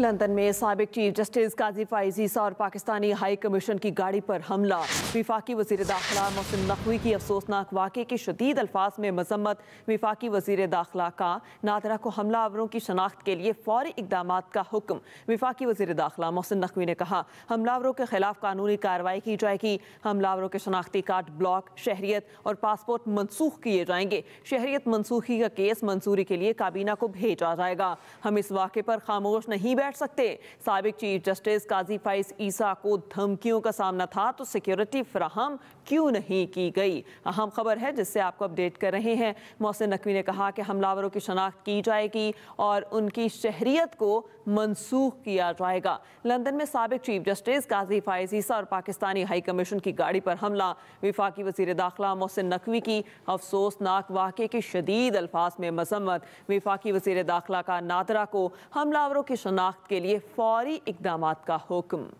London में सबक chief justice काजी फाइजीसा और पाकिस्तानी हाई कमीशन की गाड़ी पर हमला विफाकी वजीर दाखिला मोहसिन नकवी की अफसोसनाक वाक़े की शदीद अल्फाज में मजम्मत विफाकी वजीर दाखिला का नादरा को हमला आवरों की शनाख्त के लिए फौरी इकदाम का हुक्म विफाकी वजीर दाखिला मोहसिन नकवी ने कहा हमलावरों के खिलाफ कानूनी कार्रवाई की जाएगी हमलावरों के शनाख्ती कार्ड ब्लॉक शहरीत और पासपोर्ट मनसूख किए जाएंगे शहरीत मनसूखी का केस मंजूरी के लिए काबीना को भेजा जाएगा हम इस वाक़े पर खामोश नहीं बैठ बैठ सकते सबक चीफ जस्टिस काजी फाइज ईसा को धमकियों का सामना था तो सिक्योरिटी फ्राहम क्यों नहीं की गई अहम खबर है जिससे आपको अपडेट कर रहे हैं मोहसिन नकवी ने कहा कि हमलावरों की शनाख्त की जाएगी और उनकी शहरीत को मनसूख किया जाएगा लंदन में सबक चीफ जस्टिस काजी फाइज ईसा और पाकिस्तानी हाई कमीशन की गाड़ी पर हमला विफाकी वजीर दाखिला मोहसिन नकवी की अफसोसनाक वाक़े की शदीद अल्फाज में मजम्मत विफाकी वजीर दाखिला का नादरा को हमलावरों की शनाख्त के लिए फौरी इकदाम का हुक्म